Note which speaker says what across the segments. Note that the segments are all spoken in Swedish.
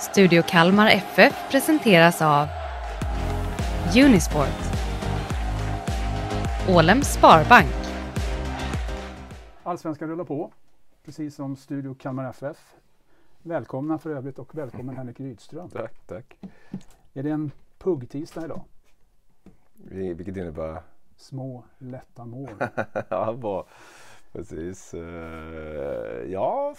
Speaker 1: Studio Kalmar FF presenteras av Unisport Ålems Sparbank Allsvenskan rullar på, precis som Studio Kalmar FF. Välkomna för övrigt och välkommen Henrik Rydström. Tack, tack. Är det en puggtisdag idag?
Speaker 2: Vilket innebär?
Speaker 1: Små lätta mål.
Speaker 2: ja, bra. Precis. Eh, ja,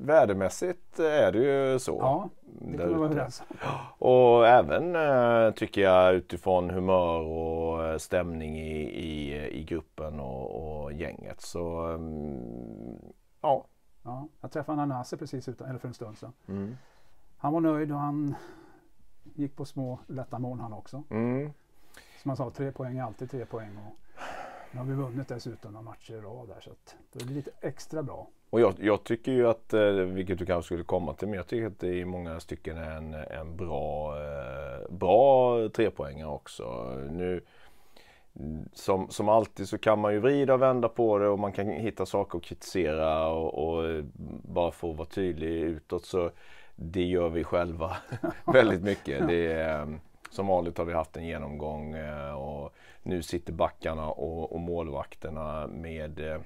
Speaker 2: värdemässigt är det ju så. Ja, det kan man vara Och även eh, tycker jag utifrån humör och eh, stämning i, i, i gruppen och, och gänget. Så mm,
Speaker 1: ja. ja. Jag träffade Nanase precis utan, eller för en stund sedan. Mm. Han var nöjd och han gick på små lätta moln han också. Mm. Som man sa, tre poäng är alltid tre poäng. Och... Nu har vi vunnit dessutom några matcher i rad där så att det blir lite extra bra.
Speaker 2: Och jag, jag, tycker ju att, eh, vilket du kanske skulle komma till, men jag tycker att det i många stycken är en, en bra, eh, bra trepoängare också. Nu, som, som alltid så kan man ju vrida och vända på det och man kan hitta saker att kritisera och, och eh, bara få vara tydlig utåt så det gör vi själva väldigt mycket. Det är, som vanligt har vi haft en genomgång eh, och nu sitter backarna och, och målvakterna med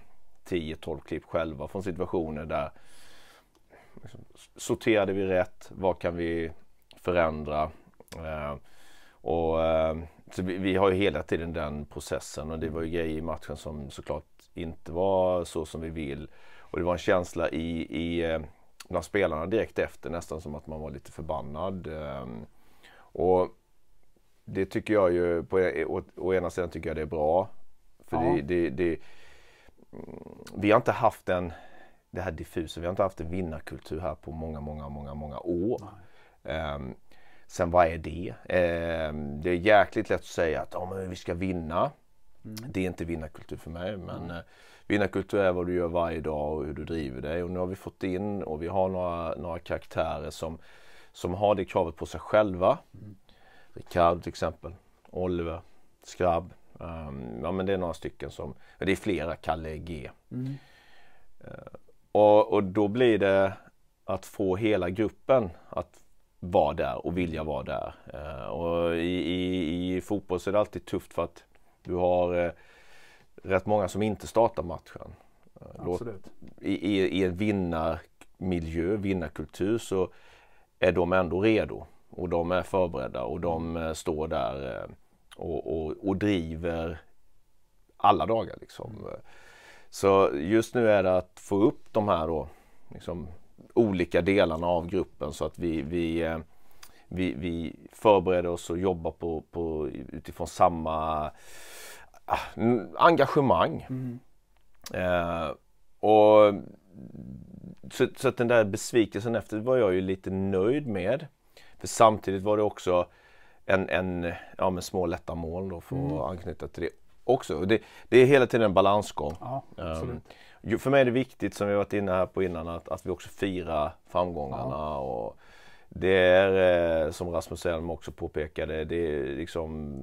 Speaker 2: 10-12 eh, klipp själva från situationer där liksom, sorterade vi rätt? Vad kan vi förändra? Eh, och, eh, så vi, vi, har ju hela tiden den processen och det var ju grejer i matchen som såklart inte var så som vi vill. Och det var en känsla i, i, eh, bland spelarna direkt efter nästan som att man var lite förbannad. Eh, och det tycker jag ju, på, e, å, å ena sidan tycker jag det är bra. För ja. det, det, det, mm, vi har inte haft en, det här diffusa, vi har inte haft en vinnarkultur här på många, många, många, många år. Um, sen vad är det? Um, det är jäkligt lätt att säga att oh, vi ska vinna. Mm. Det är inte vinnarkultur för mig men mm. vinnarkultur är vad du gör varje dag och hur du driver dig. Och nu har vi fått in och vi har några, några karaktärer som, som har det kravet på sig själva. Mm. Ricard till exempel, Oliver, Skrabb. Um, ja men det är några stycken som, det är flera, Kalle G. Mm. Uh, och, och då blir det att få hela gruppen att vara där och vilja vara där. Uh, och i, i, i fotboll så är det alltid tufft för att du har uh, rätt många som inte startar matchen. Låt, i, i, I en vinnarmiljö, vinnarkultur så är de ändå redo och de är förberedda och de eh, står där eh, och, och, och driver alla dagar. Liksom. Mm. Så just nu är det att få upp de här då, liksom, olika delarna av gruppen så att vi, vi, eh, vi, vi förbereder oss och jobbar på, på utifrån samma ah, engagemang. Mm. Eh, och så, så, att den där besvikelsen efter var jag ju lite nöjd med. För samtidigt var det också en, en ja, men små lätta mål då för att mm. anknyta till det också. Det, det, är hela tiden en balansgång. Ja, um, för mig är det viktigt, som vi varit inne här på innan, att, att vi också firar framgångarna. Ja. Och det är, eh, som Rasmus Elm också påpekade, det är liksom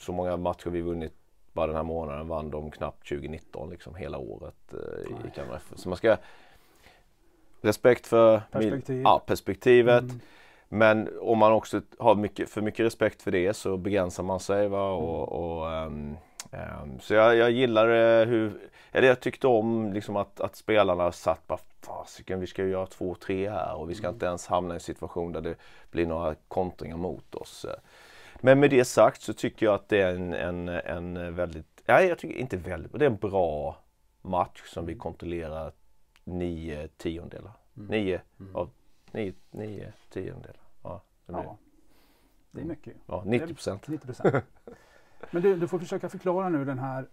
Speaker 2: så många matcher vi vunnit bara den här månaden vann de knappt 2019 liksom hela året eh, i Kalmar Så man ska respekt för perspektiv. ja, perspektivet. Mm. Men om man också har mycket, för mycket respekt för det så begränsar man sig. Va? Mm. Och, och um, um, så jag, jag gillar eh, hur, eller jag tyckte om liksom att, att spelarna satt bara fasiken vi ska ju göra två, tre här och vi ska mm. inte ens hamna i en situation där det blir några kontringar mot oss. Men med det sagt så tycker jag att det är en, en, en väldigt, nej jag tycker inte väldigt, det är en bra match som vi kontrollerar nio tiondelar. Mm. Nio mm. av nio, nio tiondelar. Ja, det, blir... ja, det är mm. mycket. Ja, 90 procent.
Speaker 1: Men du, du får försöka förklara nu den här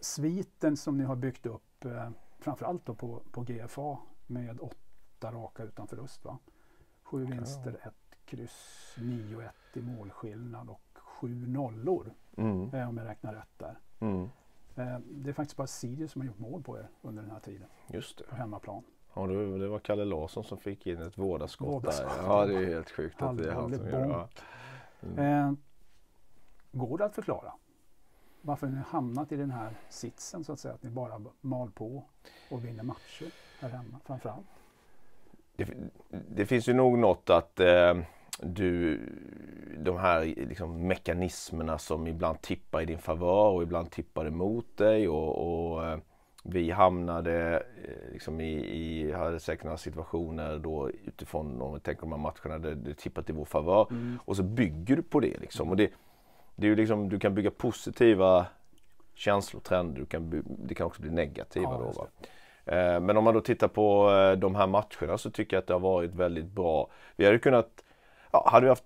Speaker 1: sviten som ni har byggt upp eh, framförallt då på, på GFA med åtta raka utan förlust. Va? Sju vinster, ett kryss, 9-1 i målskillnad och sju nollor mm. eh, om jag räknar rätt där. Mm. Eh, det är faktiskt bara Sirius som har gjort mål på er under den här tiden.
Speaker 2: Just det. På hemmaplan. Ja, det var Kalle Larsson som fick in ett vårdarskott. där. Ja, det är helt sjukt att det är han som gör det.
Speaker 1: Mm. Eh, går det att förklara varför ni hamnat i den här sitsen så att säga? Att ni bara mal på och vinner matcher här hemma framförallt?
Speaker 2: Det, det finns ju nog något att eh, du, de här liksom, mekanismerna som ibland tippar i din favör och ibland tippar emot dig och, och eh, vi hamnade eh, liksom i, i, hade säkert några situationer då utifrån om vi tänker de här matcherna där det tippat i vår favör. Mm. Och så bygger du på det liksom. Och det, det är ju liksom, du kan bygga positiva känslotrender, du kan, det kan också bli negativa ja, då. Va? Eh, men om man då tittar på eh, de här matcherna så tycker jag att det har varit väldigt bra. Vi hade kunnat, ja, hade vi haft,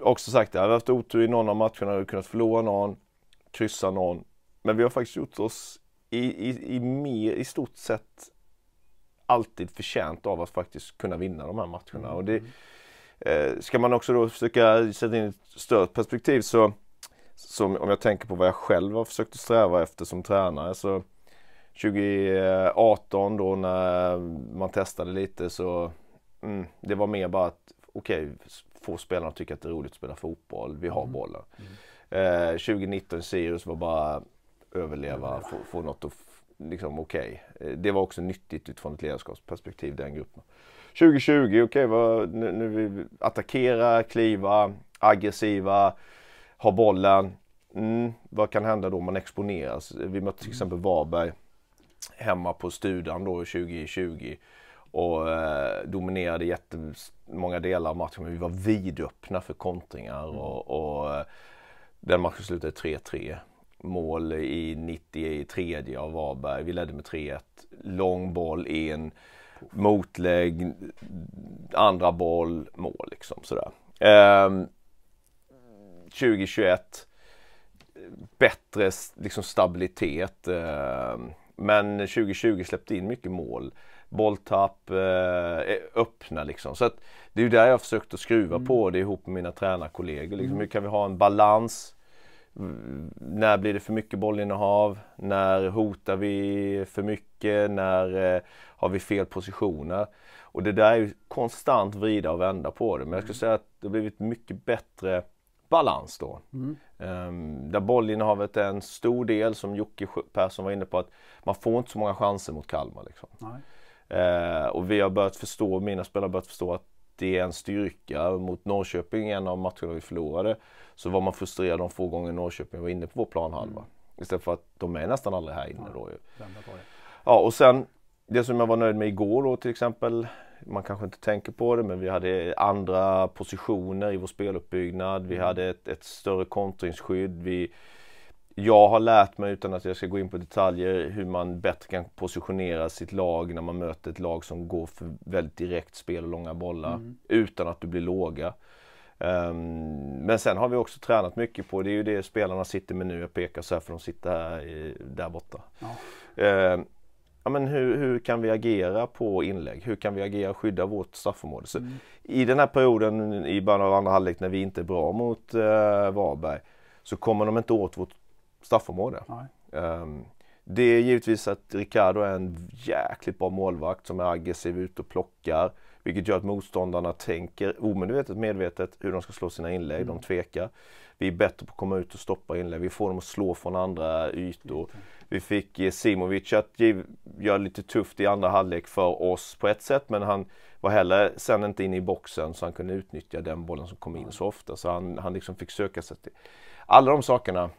Speaker 2: också sagt det, hade vi haft otur i någon av matcherna hade vi kunnat förlora någon, kryssa någon. Men vi har faktiskt gjort oss i, i, i, i stort sett alltid förtjänt av att faktiskt kunna vinna de här matcherna. Och det, eh, ska man också då försöka sätta in ett större perspektiv så, som, om jag tänker på vad jag själv har försökt att sträva efter som tränare så 2018 då när man testade lite så mm, det var mer bara att okej, okay, få spelarna att tycka att det är roligt att spela fotboll, vi har bollen. Mm. Eh, 2019 Sirius var bara överleva, mm. få, få något att liksom okej. Okay. Eh, det var också nyttigt utifrån ett ledarskapsperspektiv, den gruppen. 2020, okej, okay, vad, nu, nu attackera, kliva, aggressiva, ha bollen. Mm, vad kan hända då om man exponeras? Vi mötte till mm. exempel Varberg hemma på Studan då 2020 och eh, dominerade jättemånga delar av matchen. Men vi var vidöppna för kontringar mm. och, och eh, den matchen slutade 3-3 mål i 93 av Varberg. Vi ledde med 3-1. Lång boll in, motlägg, andra boll, mål liksom sådär. Eh, 2021 bättre liksom, stabilitet. Eh, men 2020 släppte in mycket mål. Bolltapp, eh, öppna liksom. Så att det är ju där jag har försökt att skruva mm. på det ihop med mina tränarkollegor. Liksom. Mm. Hur kan vi ha en balans när blir det för mycket bollinnehav? När hotar vi för mycket? När eh, har vi fel positioner? Och det där är ju konstant vrida och vända på det. Men jag skulle mm. säga att det har blivit mycket bättre balans då. Mm. Um, där bollinnehavet är en stor del som Jocke Persson var inne på att man får inte så många chanser mot Kalmar. Liksom. Uh, och vi har börjat förstå, mina spelare har börjat förstå att det är en styrka. Mot Norrköping, en av matcherna vi förlorade, så var man frustrerad de få gånger Norrköping var inne på vår planhalva. Mm. Istället för att de är nästan aldrig här inne då Ja, och sen det som jag var nöjd med igår då till exempel, man kanske inte tänker på det, men vi hade andra positioner i vår speluppbyggnad. Vi mm. hade ett, ett större kontringsskydd. Vi, jag har lärt mig, utan att jag ska gå in på detaljer, hur man bättre kan positionera sitt lag när man möter ett lag som går för väldigt direkt spel och långa bollar. Mm. Utan att du blir låga. Um, men sen har vi också tränat mycket på, det är ju det spelarna sitter med nu, jag pekar så här för de sitter här i, där borta. Ja. Um, ja, men hur, hur kan vi agera på inlägg? Hur kan vi agera och skydda vårt straffområde? Så mm. I den här perioden i början av andra halvlek när vi inte är bra mot uh, Varberg så kommer de inte åt vårt straffområde. Um, det är givetvis att Ricardo är en jäkligt bra målvakt som är aggressiv ute och plockar. Vilket gör att motståndarna tänker omedvetet medvetet hur de ska slå sina inlägg. Mm. De tvekar. Vi är bättre på att komma ut och stoppa inlägg. Vi får dem att slå från andra ytor. Vi fick eh, Simovic att göra lite tufft i andra halvlek för oss på ett sätt men han var heller sen inte inne i boxen så han kunde utnyttja den bollen som kom in så ofta. Så han, han liksom fick söka sig till... Alla de sakerna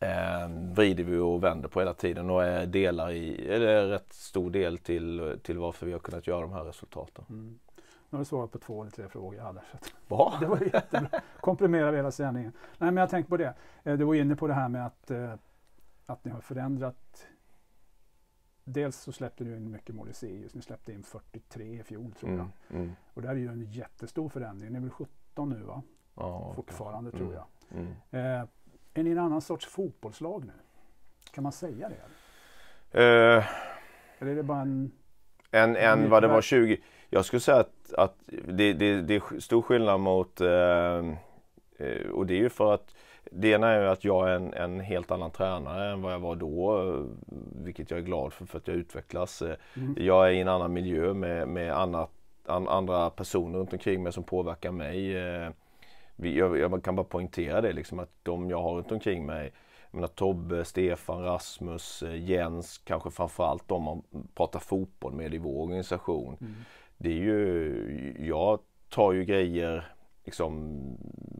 Speaker 2: eh, vrider vi och vänder på hela tiden och är delar i, eller rätt stor del till, till varför vi har kunnat göra de här resultaten. Mm.
Speaker 1: Nu har du svarat på två eller tre frågor jag hade.
Speaker 2: Så Det var jättebra.
Speaker 1: Komprimerade hela sändningen. Nej, men jag tänkte på det. Eh, du var inne på det här med att, eh, att ni har förändrat. Dels så släppte du in mycket mål i Moleseus. Ni släppte in 43 i fjol tror jag. Mm, mm. Och det är ju en jättestor förändring. Ni är väl 17 nu va? Ja, Fortfarande okay. tror mm, jag. Mm. Eh, är ni en annan sorts fotbollslag nu? Kan man säga det? Uh, Eller är det bara en...
Speaker 2: En, en, en vad det var 20... Jag skulle säga att, att det, det, det är stor skillnad mot... Uh, och det är ju för att det ena är att jag är en, en, helt annan tränare än vad jag var då, vilket jag är glad för, för att jag utvecklas. Mm. Jag är i en annan miljö med, med annat, an, andra personer runt omkring mig som påverkar mig jag, jag, kan bara poängtera det liksom att de jag har runt omkring mig, jag menar Tobbe, Stefan, Rasmus, eh, Jens, kanske framförallt de man pratar fotboll med i vår organisation. Mm. Det är ju, jag tar ju grejer Liksom,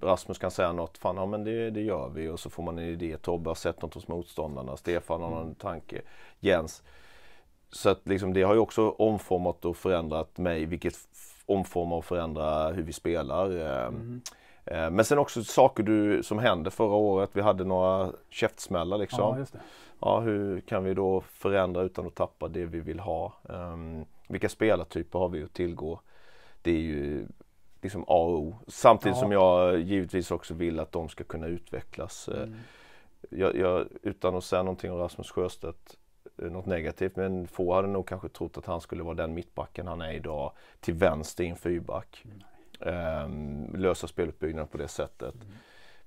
Speaker 2: Rasmus kan säga något, fan ja men det, det, gör vi och så får man en idé. Tobbe har sett något hos motståndarna, Stefan har någon tanke, Jens. Så att liksom, det har ju också omformat och förändrat mig, vilket omformar och förändrar hur vi spelar. Eh, mm. Eh, men sen också saker du, som hände förra året. Vi hade några käftsmällar liksom. Ja, ja, hur kan vi då förändra utan att tappa det vi vill ha? Um, vilka spelartyper har vi att tillgå? Det är ju liksom A och O. Samtidigt ja. som jag givetvis också vill att de ska kunna utvecklas. Eh, mm. Jag, jag, utan att säga någonting om Rasmus Sjöstedt, eh, något negativt, men få hade nog kanske trott att han skulle vara den mittbacken han är idag till vänster i en fyrback. Mm. Ehm, lösa speluppbyggnaden på det sättet. Mm.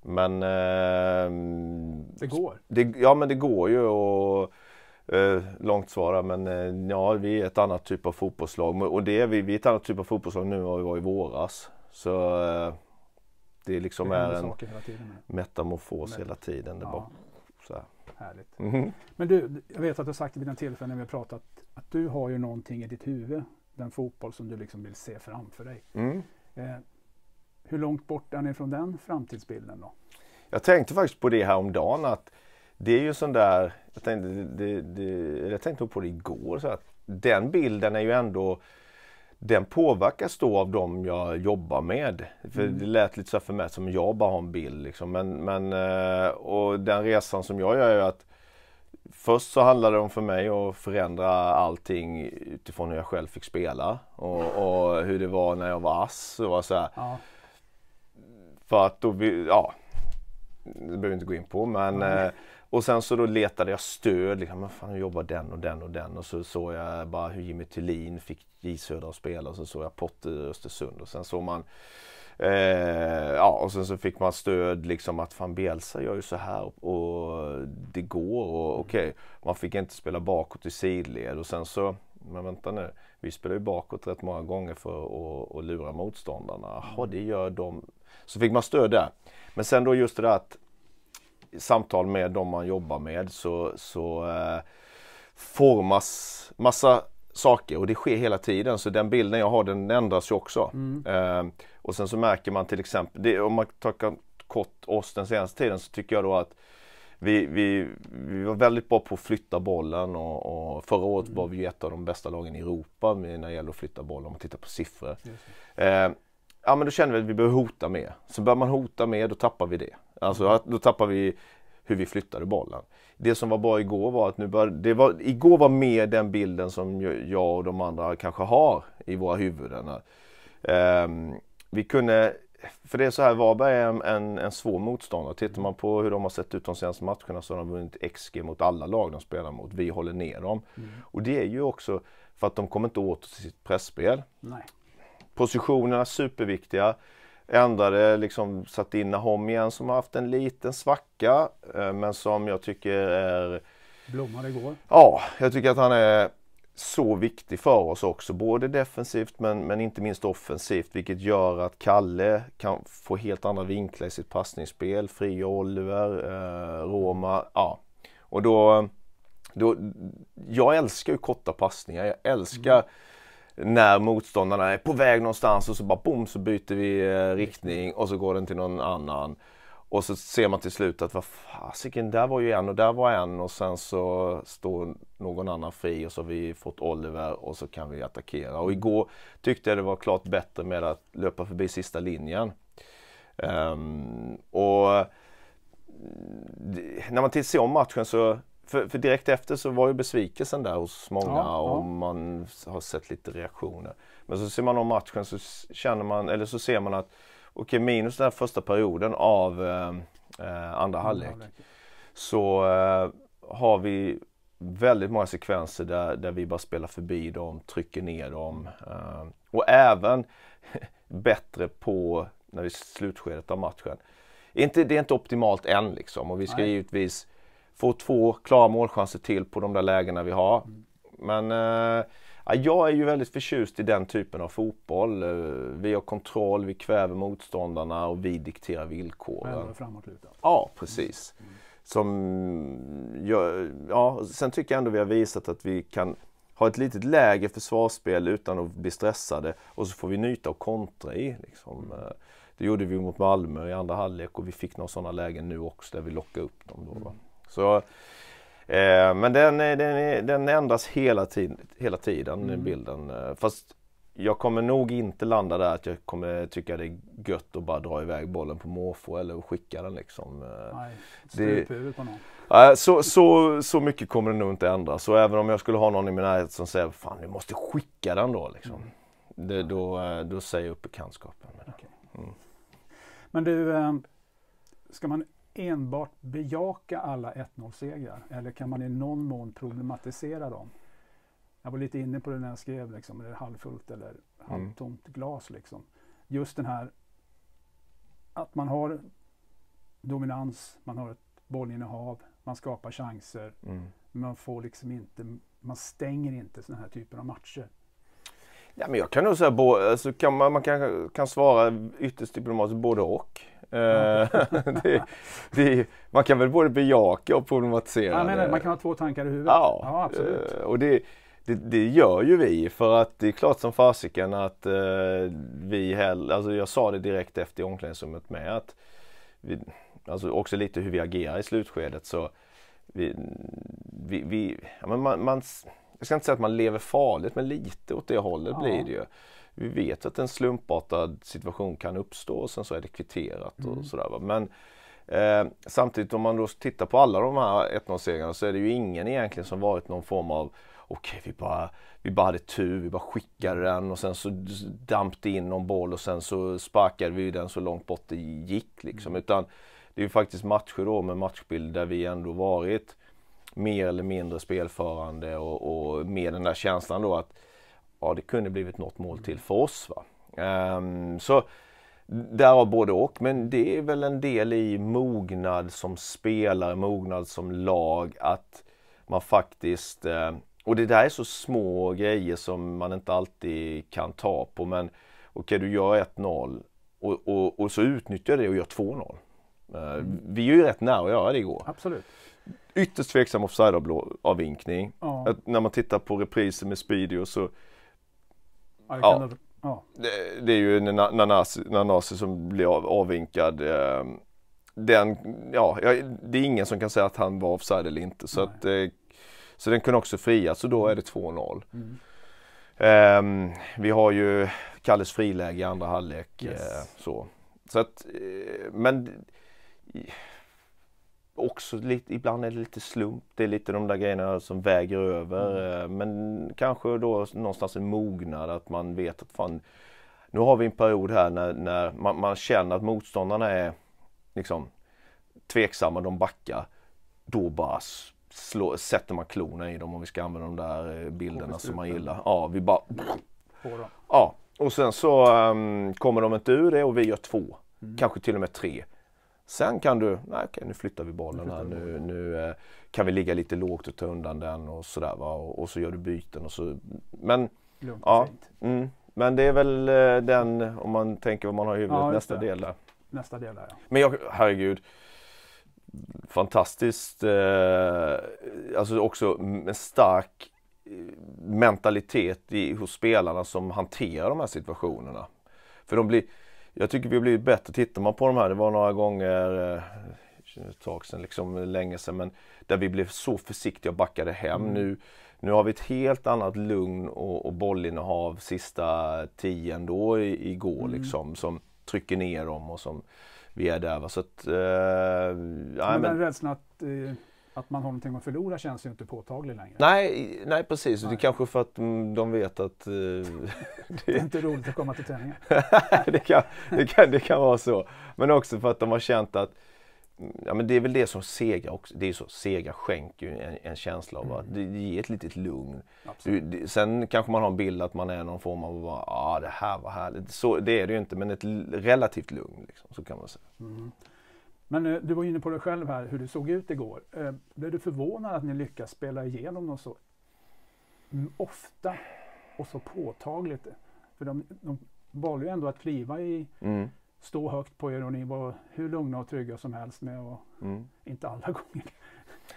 Speaker 2: Men... Ehm, det går? Det, ja, men det går ju. Och, Eh, långt svara men eh, ja, vi är ett annat typ av fotbollslag och det vi, vi är ett annat typ av fotbollslag nu än vi var i våras. Så eh, det liksom det är en metamorfos hela tiden. Det ja. bara, så här. Härligt. Mm.
Speaker 1: Men du, jag vet att du har sagt vid en tillfälle när vi har pratat att du har ju någonting i ditt huvud, den fotboll som du liksom vill se framför dig. Mm. Eh, hur långt bort är ni från den framtidsbilden då?
Speaker 2: Jag tänkte faktiskt på det här om dagen att det är ju sån där, jag tänkte, det, det, jag tänkte på det igår, så att den bilden är ju ändå den påverkas då av dem jag jobbar med. För mm. Det lät lite så för mig som jag bara har en bild. Liksom. Men, men, eh, och den resan som jag gör är att Först så handlade det om för mig att förändra allting utifrån hur jag själv fick spela och, och hur det var när jag var ass. Och var så ja. För att då, ja, det behöver vi inte gå in på men mm. Och sen så då letade jag stöd. Liksom, men fan, hur jobbar den och den och den? Och så såg jag bara hur Jimmy Tillin fick J söder att spela och så såg jag Potter i Östersund. Och sen såg man Eh, ja, och sen så fick man stöd liksom att fan Bielsa gör ju så här och, det går och okej. Okay. Man fick inte spela bakåt i sidled och sen så, men vänta nu. Vi spelar ju bakåt rätt många gånger för att, att lura motståndarna. Jaha, mm. det gör de. Så fick man stöd där. Men sen då just det där att i samtal med de man jobbar med så, så eh, formas massa saker och det sker hela tiden så den bilden jag har den ändras ju också. Mm. Eh, och sen så märker man till exempel, det, om man tar kort oss den senaste tiden så tycker jag då att vi, vi, vi var väldigt bra på att flytta bollen och, och förra året mm. var vi ett av de bästa lagen i Europa när det gäller att flytta bollen om man tittar på siffror. Eh, ja men då kände vi att vi behöver hota mer. Så börjar man hota mer då tappar vi det. Alltså mm. då tappar vi hur vi flyttade bollen. Det som var bra igår var att nu började, det var, igår var mer den bilden som jag och de andra kanske har i våra huvuden. Eh, vi kunde, för det är så här, Varberg är en, en, svår motståndare. Tittar man på hur de har sett ut de senaste matcherna så har de vunnit XG mot alla lag de spelar mot. Vi håller ner dem. Mm. Och det är ju också för att de kommer inte åt sitt pressspel. Nej. Positionerna superviktiga. Ändrade, liksom satte in Nahom igen som har haft en liten svacka eh, men som jag tycker är... Blommade igår. Ja, jag tycker att han är så viktig för oss också, både defensivt men, men inte minst offensivt, vilket gör att Kalle kan få helt andra vinklar i sitt passningsspel, fria Oliver, eh, Roma, ja. Och då, då, jag älskar ju korta passningar, jag älskar mm när motståndarna är på väg någonstans och så bara bom så byter vi eh, riktning och så går den till någon annan. Och så ser man till slut att vad fasiken, där var ju en och där var en och sen så står någon annan fri och så har vi fått Oliver och så kan vi attackera. Och igår tyckte jag det var klart bättre med att löpa förbi sista linjen. Um, och när man tittar om matchen så för, för, direkt efter så var ju besvikelsen där hos många ja, och ja. man har sett lite reaktioner. Men så ser man om matchen så känner man, eller så ser man att Okej, minus den första perioden av eh, eh andra halvlek så eh, har vi väldigt många sekvenser där, där vi bara spelar förbi dem, trycker ner dem eh, och även bättre på när vi slutskedet av matchen. Inte, det är inte optimalt än liksom och vi ska Nej. givetvis få två klara målchanser till på de där lägena vi har. Mm. Men eh, Ja, jag är ju väldigt förtjust i den typen av fotboll. Eh, vi har kontroll, vi kväver motståndarna och vi dikterar villkoren. Framåtlutat. Ja, precis. Som, jag, ja, sen tycker jag ändå vi har visat att vi kan ha ett litet lägre försvarsspel utan att bli stressade och så får vi nyta och kontra i. Liksom. Mm. Det gjorde vi mot Malmö i andra halvlek och vi fick några sådana lägen nu också där vi lockade upp dem. Då, mm. Så Eh, men den, den, den, ändras hela, tid, hela tiden, mm. bilden. Eh, fast jag kommer nog inte landa där att jag kommer tycka det är gött att bara dra iväg bollen på måfå eller skicka den liksom. Eh, Nej, det, på någon. så, så, så mycket kommer det nog inte ändras. Så även om jag skulle ha någon i min närhet som säger fan du måste skicka den då liksom. Mm. Det, då, eh, då säger jag upp bekantskapen. okay. mm.
Speaker 1: Men du, ska man enbart bejaka alla 1-0-segrar eller kan man i någon mån problematisera dem? Jag var lite inne på det när jag skrev, liksom, är det halvfullt eller mm. halvtomt glas? Liksom. Just den här att man har dominans, man har ett bollinnehav, man skapar chanser. Mm. Man får liksom inte, man stänger inte sådana här typer av matcher.
Speaker 2: Ja, men jag kan nog säga både, alltså kan man, man kan, kan svara ytterst diplomatiskt både och. Mm. det, det, man kan väl både bejaka och problematisera. Ja, men, man kan
Speaker 1: ha två tankar i huvudet. Ja, ja absolut.
Speaker 2: Eh, och det, det, det, gör ju vi för att det är klart som fasiken att eh, vi heller, alltså jag sa det direkt efter i omklädningsrummet med att vi, alltså också lite hur vi agerar i slutskedet så vi, vi, vi ja, men man, man jag ska inte säga att man lever farligt, men lite åt det hållet ja. blir det ju. Vi vet att en slumpartad situation kan uppstå och sen så är det kvitterat mm. och sådär. Men eh, samtidigt om man då tittar på alla de här 1-0-segrarna så är det ju ingen egentligen som varit någon form av okej vi, bara, vi bara hade tur, vi bara skickade den och sen så damp det in någon boll och sen så sparkade vi den så långt bort det gick liksom. Mm. Utan det är ju faktiskt matcher då med matchbild där vi ändå varit mer eller mindre spelförande och, och med den där känslan då att ja, det kunde blivit något mål till för oss. Va? Um, så därav både och, men det är väl en del i mognad som spelare, mognad som lag att man faktiskt uh, och det där är så små grejer som man inte alltid kan ta på men okej okay, du gör 1-0 och, och, och, så utnyttjar jag det och gör 2-0. Uh, eh, mm. vi är ju rätt nära att göra det igår. Absolut ytterst tveksam offside-avvinkning. Ja. när man tittar på reprisen med Speedio så...
Speaker 1: Ja, ja, ja.
Speaker 2: Det, det, är ju Nanasi, Nanasi som blir av, avvinkad. Ehm, den, ja, det är ingen som kan säga att han var offside eller inte. Så, att, eh, så den kunde också frias så då är det 2-0. Mm. Um, vi har ju Kalles friläge i andra halvlek. Yes. Eh, så. så att, eh, men också lite, ibland är det lite slump. Det är lite de där grejerna som väger över. Mm. Eh, men kanske då någonstans en mognad att man vet att fan, nu har vi en period här när, när man, man, känner att motståndarna är liksom tveksamma, de backar. Då bara slå, sätter man klorna i dem om vi ska använda de där eh, bilderna som man gillar. Ja, vi bara... Ja, och sen så um, kommer de inte ur det och vi gör två. Mm. Kanske till och med tre. Sen kan du, nej okej nu flyttar vi bollen här, nu, nu eh, kan vi ligga lite lågt och ta undan den och sådär va. Och, och så gör du byten och så. Men, Lugnt ja, mm, men det är väl eh, den, om man tänker vad man har i huvudet, ja, nästa del där. Nästa del där ja. Men jag, herregud fantastiskt, eh, alltså också en stark eh, mentalitet i, hos spelarna som hanterar de här situationerna. För de blir, jag tycker vi har blivit bättre. Tittar man på de här, det var några gånger eh, ett tag sedan, liksom länge sedan, men där vi blev så försiktiga och backade hem. Mm. Nu, nu har vi ett helt annat lugn och, och bollinnehav sista tio ändå i, igår mm. liksom, som trycker ner dem och som vi är där. Va? Så att, eh, men, men
Speaker 1: rädslan att eh att man har någonting att förlora känns ju inte påtagligt längre.
Speaker 2: Nej, nej precis. Nej. Det är kanske för att mm, de vet att... Eh, det... det är inte
Speaker 1: roligt att komma till träningen.
Speaker 2: det, kan, det, kan, det kan vara så. Men också för att de har känt att mm, Ja, men det är väl det som Sega också, det är så, Sega skänker ju en, en känsla av att mm. det, ger ett litet lugn. Du, det, sen kanske man har en bild att man är någon form av, ja ah, det här var härligt. Så, det är det ju inte, men ett relativt lugn. Liksom, så kan man säga.
Speaker 1: Mm. Men du var inne på det själv här, hur det såg ut igår. Eh, blev du förvånad att ni lyckas spela igenom dem så mm, ofta och så påtagligt? För de, de valde ju ändå att kliva i, mm. stå högt på er och ni var hur lugna och trygga som helst med och mm. inte alla gånger.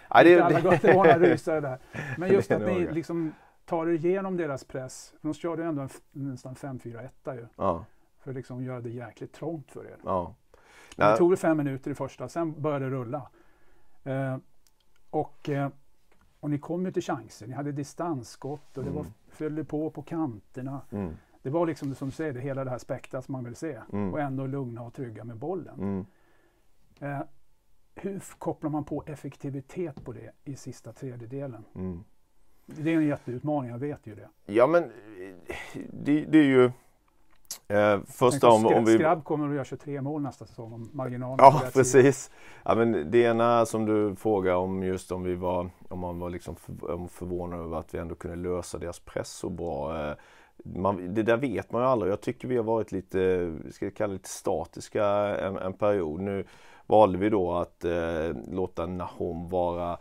Speaker 2: Ja, det, inte alla gånger gatorna rusar där. Men just att ni
Speaker 1: liksom tar er igenom deras press. De körde ändå en, nästan 5-4-1 ju. Ja. För liksom att liksom göra det jäkligt trångt för er. Ja. Ja. Det tog fem minuter i första, sen började det rulla. Eh, och, eh, och ni kom ju till chanser. Ni hade distansskott och mm. det var, mm. följde på på kanterna. Mm. Det var liksom som du säger, det, hela det här spektrat som man vill se. Mm. Och ändå lugna och trygga med bollen. Mm. Eh, hur kopplar man på effektivitet på det i sista tredjedelen? Mm. Det är en jätteutmaning, jag vet ju det.
Speaker 2: Ja, men eh, det, det är ju Eh, först om, om vi... Skrabb
Speaker 1: kommer att göra 23 mål nästa säsong om marginalen Ja, precis.
Speaker 2: Ja, men det ena som du frågar om just om vi var, om man var liksom förvånad över att vi ändå kunde lösa deras press så bra. Eh, man, det där vet man ju aldrig. Jag tycker vi har varit lite, ska kalla lite statiska en, en period. Nu valde vi då att eh, låta Nahom vara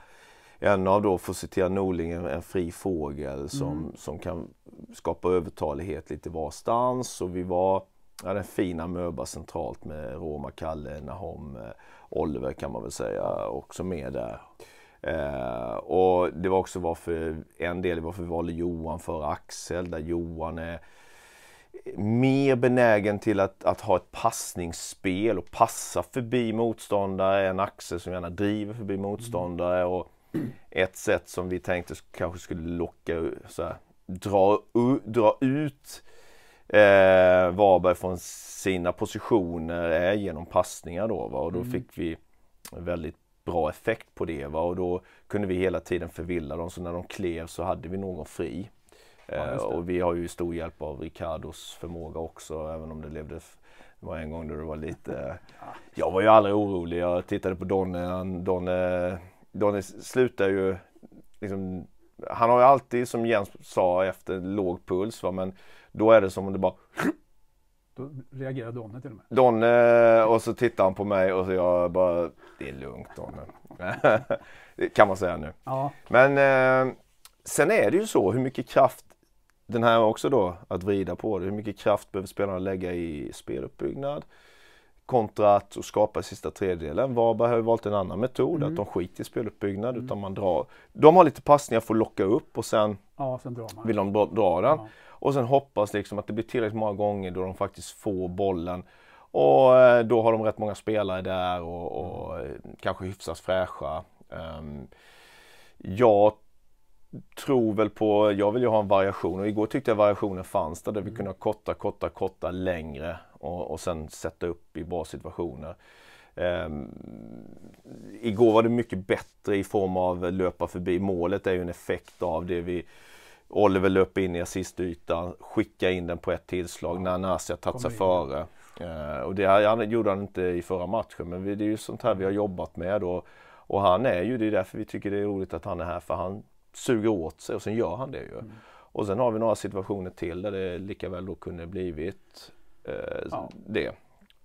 Speaker 2: en av då, för att citera Norling, en, fri fågel som, mm. som kan skapa övertalighet lite varstans. Och vi var ja, den fina Möba centralt med Roma, Kalle, Nahom, eh, Oliver kan man väl säga också med där. Eh, och det var också varför, en del varför vi valde Johan före Axel, där Johan är mer benägen till att, att ha ett passningsspel och passa förbi motståndare än Axel som gärna driver förbi motståndare. Och ett sätt som vi tänkte kanske skulle locka, så här, dra, dra ut eh, Varberg från sina positioner är eh, genom passningar då va? och då mm. fick vi väldigt bra effekt på det va? och då kunde vi hela tiden förvilla dem så när de klev så hade vi någon fri. Ja, eh, och vi har ju stor hjälp av Ricardos förmåga också, även om det levde det var en gång då det var lite... Jag var ju aldrig orolig. Jag tittade på Donne. Donne Donis slutar ju liksom, han har ju alltid, som Jens sa, efter låg puls. Va? Men då är det som om det bara...
Speaker 1: Då reagerar Donne till och med.
Speaker 2: Donne, och så tittar han på mig och så jag bara... Det är lugnt Donne. kan man säga nu. Ja. Men eh, sen är det ju så hur mycket kraft, den här också då, att vrida på det. Hur mycket kraft behöver spelarna lägga i speluppbyggnad? Kontra att skapa sista tredjedelen. Varberg har ju valt en annan metod, mm. att de skiter i speluppbyggnad mm. utan man drar. De har lite passningar för att locka upp och sen, ja, sen vill de dra, dra den. Ja. Och sen hoppas liksom att det blir tillräckligt många gånger då de faktiskt får bollen. Och eh, då har de rätt många spelare där och, och mm. Eh, kanske hyfsat fräscha. Um, jag tror väl på, jag vill ju ha en variation och igår tyckte jag variationen fanns där, där vi mm. kunde ha korta, korta, korta, längre och, och sen sätta upp i bra situationer. Um, igår var det mycket bättre i form av löpa förbi. Målet är ju en effekt av det vi Oliver löper in i assistytan, skickar in den på ett tillslag när har tagit sig före. Uh, och det här, gjorde han inte i förra matchen men vi, det är ju sånt här vi har jobbat med och, och han är ju, det är därför vi tycker det är roligt att han är här för han suger åt sig och sen gör han det ju. Mm. Och sen har vi några situationer till där det lika väl då kunde blivit eh, ja. det.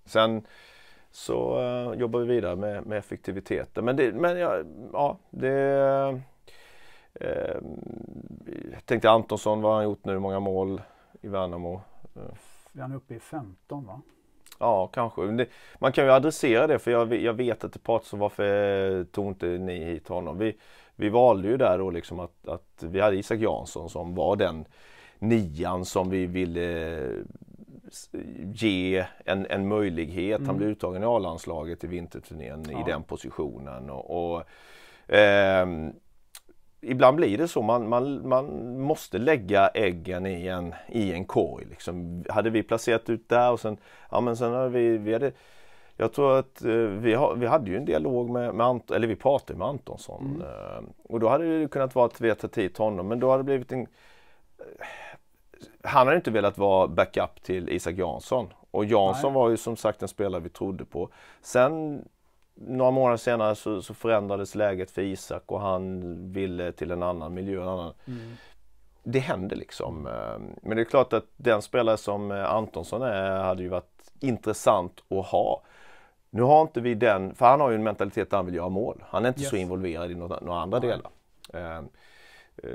Speaker 2: Sen så eh, jobbar vi vidare med, med effektiviteten. Men, det, men ja, ja det... Eh, jag tänkte Antonsson, vad har han gjort nu? många mål i Värnamo?
Speaker 1: Vi är uppe i 15 va?
Speaker 2: Ja, kanske. Det, man kan ju adressera det för jag, jag vet att det pratas om varför tog inte ni hit honom? Vi, vi valde ju där då liksom att, att vi hade Isak Jansson som var den nian som vi ville ge en, en möjlighet. Mm. Han blev uttagen i A-landslaget i vinterturnén ja. i den positionen. Och, och eh, ibland blir det så, man, man, man måste lägga äggen i en, i en korg. Liksom. Hade vi placerat ut där och sen, ja men sen hade vi, vi hade jag tror att eh, vi, har, vi hade ju en dialog med, med Anton, eller vi pratade med Antonsson. Mm. Eh, och då hade det kunnat vara att vi tagit hit honom men då hade det blivit en... Han hade inte velat vara backup till Isak Jansson. Och Jansson Nej. var ju som sagt en spelare vi trodde på. Sen några månader senare så, så förändrades läget för Isak och han ville till en annan miljö. En annan. Mm. Det händer liksom. Eh, men det är klart att den spelare som Antonsson är hade ju varit intressant att ha. Nu har inte vi den, för han har ju en mentalitet där han vill göra mål. Han är inte yes. så involverad i något, några andra delar. Ehm, eh,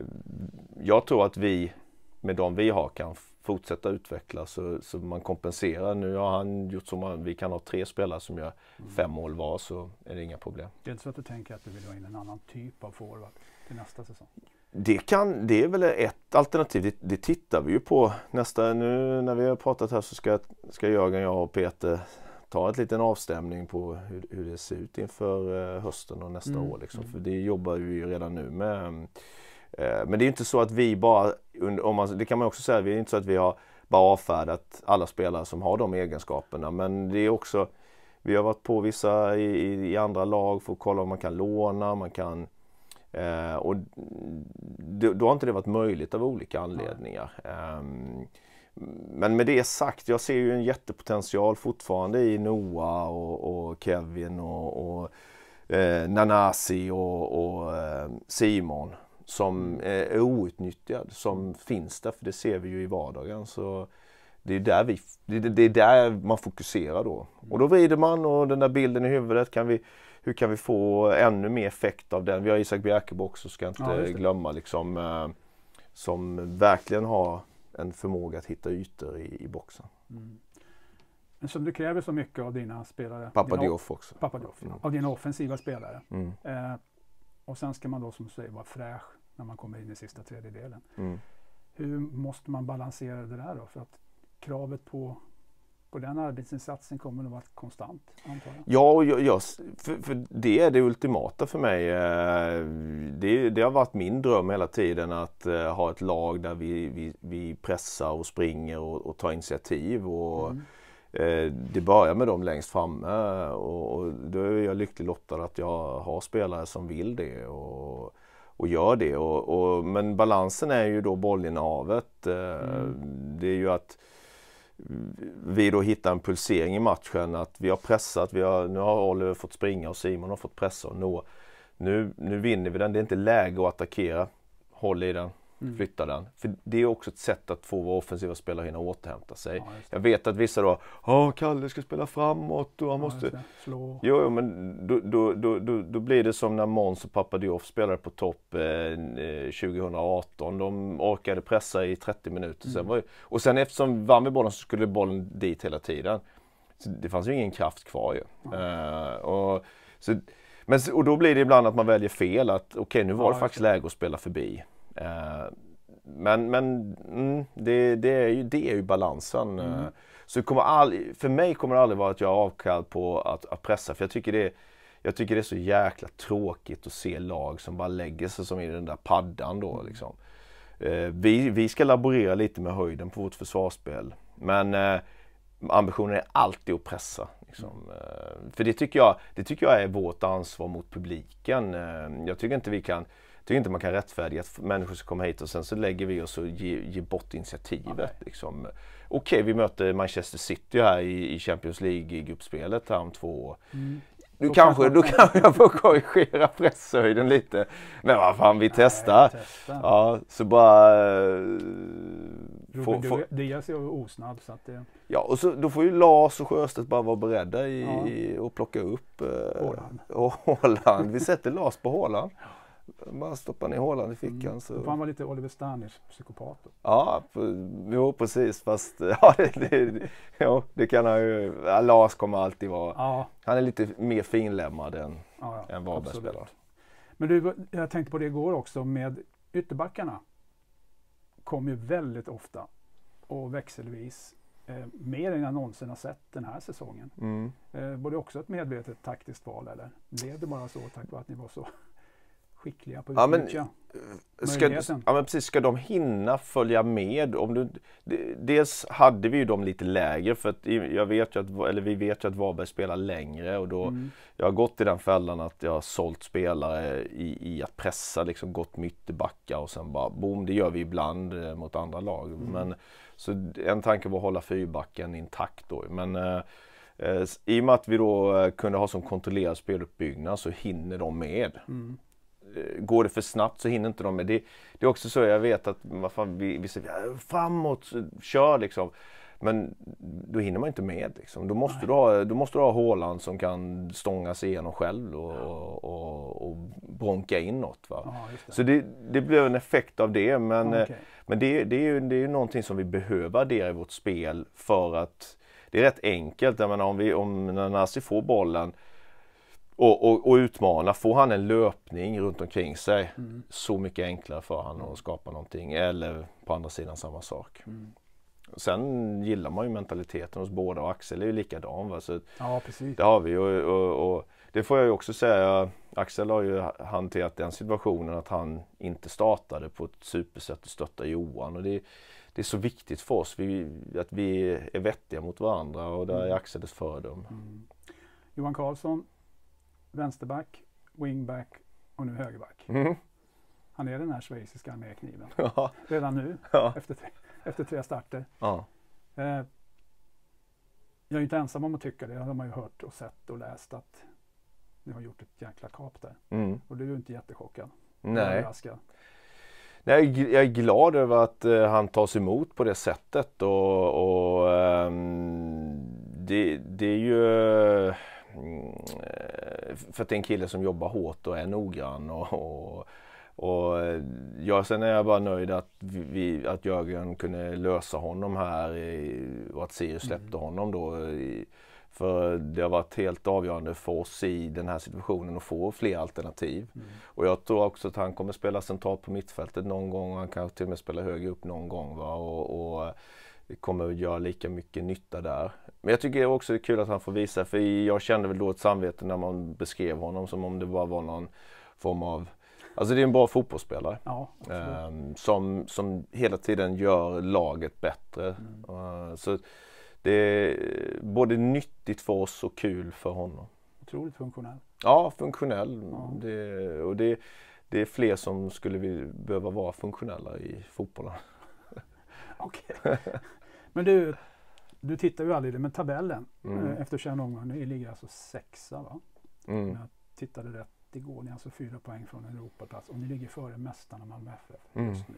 Speaker 2: jag tror att vi, med de vi har, kan fortsätta utvecklas så, så man kompenserar. Nu har han gjort så att vi kan ha tre spelare som gör mm. fem mål var så är det inga problem.
Speaker 1: Det är inte så att du tänker att du vill ha in en annan typ av forward till nästa säsong?
Speaker 2: Det, kan, det är väl ett alternativ. Det, det, tittar vi ju på nästa. Nu när vi har pratat här så ska, ska Jörgen, jag och Peter ta ett liten avstämning på hur, hur det ser ut inför eh, hösten och nästa mm. år. Liksom. Mm. För det jobbar vi ju redan nu med. Eh, men det är inte så att vi bara, om man, det kan man också säga, det är inte så att vi har bara avfärdat alla spelare som har de egenskaperna. Men det är också, vi har varit på vissa i, i andra lag för att kolla om man kan låna, man kan eh, och då, har inte det varit möjligt av olika anledningar. Ehm, men med det sagt, jag ser ju en jättepotential fortfarande i Noah och, och Kevin och, och eh, Nanasi och, och eh, Simon som är outnyttjad, som finns där, för det ser vi ju i vardagen. Så det är där, vi, det är där man fokuserar då. Och då vrider man och den där bilden i huvudet, kan vi, hur kan vi få ännu mer effekt av den? Vi har Isak Bjerkebo också, ska jag inte ja, glömma, liksom, eh, som verkligen har en förmåga att hitta ytor i, i boxen.
Speaker 1: Mm. Men som du kräver så mycket av dina spelare. Pappa dina, Dioff också. Pappa Dioff, mm. Av dina offensiva spelare. Mm. Eh, och sen ska man då som du säger vara fräsch när man kommer in i sista tredjedelen. Mm. Hur måste man balansera det där då? För att kravet på och den arbetsinsatsen kommer nog att vara konstant, antar jag?
Speaker 2: Ja, och jag, jag, för, för, det är det ultimata för mig. Eh, det, det, har varit min dröm hela tiden att eh, ha ett lag där vi, vi, vi pressar och springer och, och tar initiativ. Och, mm. Eh, det börjar med dem längst framme och, då är jag lycklig lottad att jag har spelare som vill det och, och gör det. Och, och men balansen är ju då bollinnehavet. Mm. Det är ju att vi då hittar en pulsering i matchen att vi har pressat, vi har, nu har Oliver fått springa och Simon har fått pressa och nå. Nu, nu vinner vi den, det är inte läge att attackera. Håll i den, Mm. Flytta den. För det är också ett sätt att få våra offensiva spelare hinna återhämta sig. Ja, jag vet att vissa då, ja Kalle ska spela framåt och han ja, måste... Slå. Jo, jo, men då, då, då, då, då blir det som när Måns och pappa Dioff spelade på topp eh, 2018. Eh, De orkade pressa i 30 minuter. Sen mm. och sen eftersom vi vann vi bollen så skulle bollen dit hela tiden. Så det fanns ju ingen kraft kvar ju. Mm. Eh, och, så, men, och då blir det ibland att man väljer fel. att Okej, okay, nu var ja, det faktiskt läge att spela förbi. Eh, men, men mm, det, det, är ju, det är ju balansen. Mm. Eh, så kommer aldrig, för mig kommer det aldrig vara att jag avkall på att, att, pressa. För jag tycker, det, jag tycker det är så jäkla tråkigt att se lag som bara lägger sig som i den där paddan då. Mm. Liksom. Eh, vi, vi ska laborera lite med höjden på vårt försvarsspel. Men ambitionen är alltid att pressa. Liksom. Mm. För det tycker, jag, det tycker jag är vårt ansvar mot publiken. Jag tycker inte vi kan tycker inte man kan rättfärdiga att människor ska komma hit och sen så lägger vi oss och ger, ger bort initiativet. Nej. Liksom. Okej, okay, vi möter Manchester City här i, i Champions League gruppspelet här om två år. Mm. Du kanske, då kanske jag får korrigera presshöjden lite. Men vad fan, vi testar. Nej, testar. Ja, så bara... Eh, få, få...
Speaker 1: Diaz är osnabb så att det...
Speaker 2: Ja, och så, då får ju Lars och Sjöstedt bara vara beredda i, ja. och plocka upp eh, Håland. Håland. Vi sätter Lars på Håland. Bara stoppade ner hålan i fickan. Mm. Så... Han
Speaker 1: var lite Oliver Sterners psykopat.
Speaker 2: Ja, jo precis. Fast ja, det, det, jo, det kan han ju. Lars kommer alltid vara. Ja. Han är lite mer finlämmad än, ja, ja, än Varbergsspelare.
Speaker 1: Men du, jag tänkte på det igår också med ytterbackarna. Kom ju väldigt ofta och växelvis. Eh, mer än jag någonsin har sett den här säsongen. Mm. Eh, var det också ett medvetet taktiskt val eller blev det bara så tack vare att ni var så skickliga på att ja, utnyttja men, eh, ska, möjligheten.
Speaker 2: Ja men precis, ska de hinna följa med? Om du, dels hade vi ju dem lite lägre för att jag vet ju att, eller vi vet ju att Varberg spelar längre och då mm. Jag har gått i den fällan att jag har sålt spelare i, i att pressa liksom gått med ytterbackar och sen bara boom, det gör vi ibland eh, mot andra lag. Mm. Men, så en tanke var att hålla fyrbacken intakt då. Men eh, i och med att vi då kunde ha som kontrollerad speluppbyggnad så hinner de med. Mm går det för snabbt så hinner inte de med. Det, det är också så jag vet att vad fan, vi, vi säger framåt, kör liksom. Men då hinner man inte med. Liksom. Då, måste du ha, då måste du ha hålan som kan stånga sig igenom själv och, ja. och, och, och bronka in något. Va? Aha, det. Så det, det blev en effekt av det. Men, eh, okay. men det, det, är ju, det är någonting som vi behöver addera i vårt spel för att det är rätt enkelt. Jag menar, om, vi, om när Nasi får bollen och, och, och, utmana. Får han en löpning runt omkring sig mm. så mycket enklare för han att skapa någonting. Eller på andra sidan samma sak. Mm. Sen gillar man ju mentaliteten hos båda och Axel är ju likadan. Va? Så ja, precis. Det har vi och, och, och, det får jag ju också säga. Axel har ju hanterat den situationen att han inte startade på ett supersätt att stötta Johan. Och det, det är så viktigt för oss vi, att vi är vettiga mot varandra och där är mm. Axels fördom.
Speaker 1: Mm. Johan Karlsson vänsterback, wingback och nu högerback. Mm. Han är den här schweiziska armékniven Ja. Redan nu, ja. efter, tre, efter tre starter. Ja. Eh, jag är inte ensam om att tycka det. Det har man ju hört och sett och läst att ni har gjort ett jäkla kap där. Mm. Och du är inte jättechockad? Nej.
Speaker 2: Nej, jag är glad över att eh, han tas emot på det sättet och, och eh, det, det, är ju mm, eh, för att det är en kille som jobbar hårt och är noggrann. Och, och, och ja, sen är jag bara nöjd att, vi, att Jörgen kunde lösa honom här i, och att Sirius mm. släppte mm. honom då. I, för det har varit helt avgörande för oss i den här situationen att få fler alternativ. Mm. Och jag tror också att han kommer spela centralt på mittfältet någon gång och han kanske till och med spela högre upp någon gång. Va? och, och kommer att göra lika mycket nytta där. Men jag tycker också det är kul att han får visa, för jag kände väl då ett samvete när man beskrev honom som om det bara var någon form av Alltså det är en bra fotbollsspelare ja, eh, som, som hela tiden gör laget bättre. Mm. Uh, så det är både nyttigt för oss och kul för honom.
Speaker 1: Otroligt funktionell.
Speaker 2: Ja, funktionell. Ja. Det, och det, det är fler som skulle behöva vara funktionella i fotbollen. Okej.
Speaker 1: Men du, du tittar ju aldrig i det, men tabellen eh, mm. efter 21 omgångar, ni ligger alltså sexa va? Mm. jag tittade rätt igår, ni är alltså fyra poäng från en Europaplats och ni ligger före mästarna Malmö FF mm. just nu.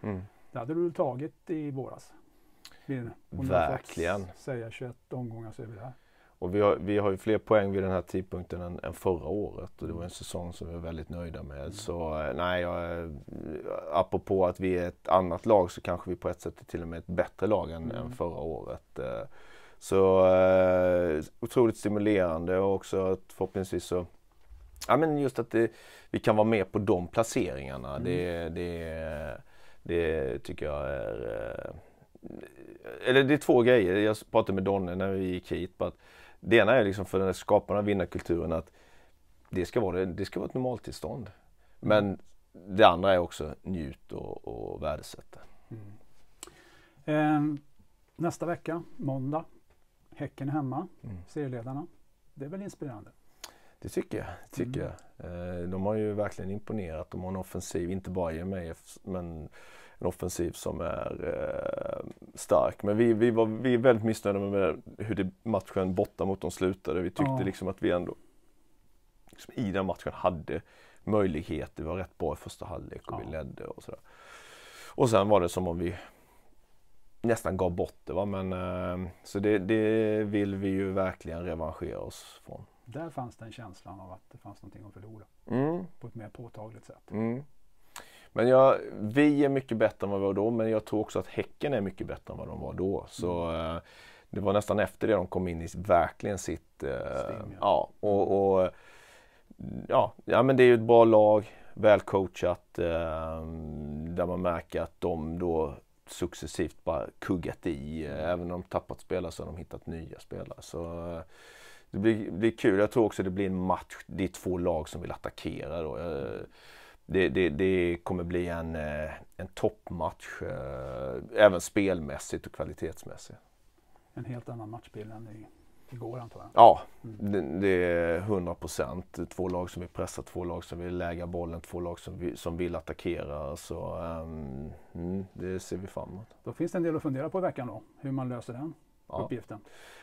Speaker 1: Mm. Det hade du tagit i våras?
Speaker 2: Om Verkligen. Om
Speaker 1: säga 21 omgångar så är vi där.
Speaker 2: Och vi har, vi har ju fler poäng vid den här tidpunkten än, än förra året och det var en säsong som vi var väldigt nöjda med. Mm. Så eh, nej, jag, eh, apropå att vi är ett annat lag så kanske vi på ett sätt är till och med ett bättre lag än, mm. än förra året. Eh. Så eh, otroligt stimulerande och också att förhoppningsvis så Ja men just att det, vi kan vara med på de placeringarna. Mm. Det, det, det tycker jag är eller det är två grejer. Jag pratade med Donne när vi gick hit. Att det ena är liksom för skaparna av vinnarkulturen att det ska vara, det ska vara ett normaltillstånd. Men mm. det andra är också njut och, och värdesätta.
Speaker 1: Mm. Eh, nästa vecka, måndag, Häcken är hemma, mm. serieledarna. Det är väl inspirerande?
Speaker 2: Det tycker jag. Tycker mm. jag. Eh, de har ju verkligen imponerat. De har en offensiv, inte bara i mig. men en offensiv som är eh, stark. Men vi, vi, var, vi är väldigt missnöjda med hur det, matchen borta mot dem slutade. Vi tyckte ja. liksom att vi ändå liksom, i den matchen hade möjligheter. Vi var rätt bra i första halvlek och ja. vi ledde och sådär. Och sen var det som om vi nästan gav bort det. Va? Men, eh, så det, det, vill vi ju verkligen revanschera oss från.
Speaker 1: Där fanns den känslan av att det fanns någonting att förlora mm. på ett mer påtagligt sätt.
Speaker 2: Mm. Men jag, vi är mycket bättre än vad vi var då, men jag tror också att Häcken är mycket bättre än vad de var då. Så mm. eh, det var nästan efter det de kom in i verkligen sitt... Eh, ja. ja. och, och ja, ja, men det är ju ett bra lag, välcoachat, eh, där man märker att de då successivt bara kuggat i. Mm. Även om de tappat spelare så har de hittat nya spelare. Så, eh, det blir, blir kul. Jag tror också det blir en match. Det är två lag som vill attackera. Då det, det, det, kommer bli en, eh, en toppmatch, eh, även spelmässigt och kvalitetsmässigt.
Speaker 1: En helt annan matchbild än i, igår antar jag?
Speaker 2: Ja, mm. det, det, är 100 Två lag som vill pressa, två lag som vill lägga bollen, två lag som, som vill attackera. Så um, det ser vi fram emot.
Speaker 1: Då finns det en del att fundera på i veckan då, hur man löser den ja. uppgiften.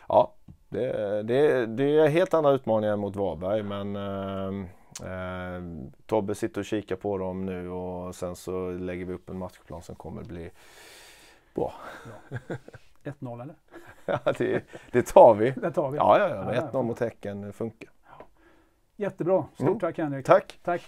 Speaker 2: Ja, det, det, det är helt andra utmaningar mot Varberg men um, Eh, Tobbe sitter och kikar på dem nu och sen så lägger vi upp en matchplan som kommer bli bra. Ja. 1-0 eller? ja, det, det, tar vi. Det tar vi. Ja, ja, ja. 1-0 mot Häcken funkar.
Speaker 1: Jättebra. Stort mm. tack Henrik. Tack. tack.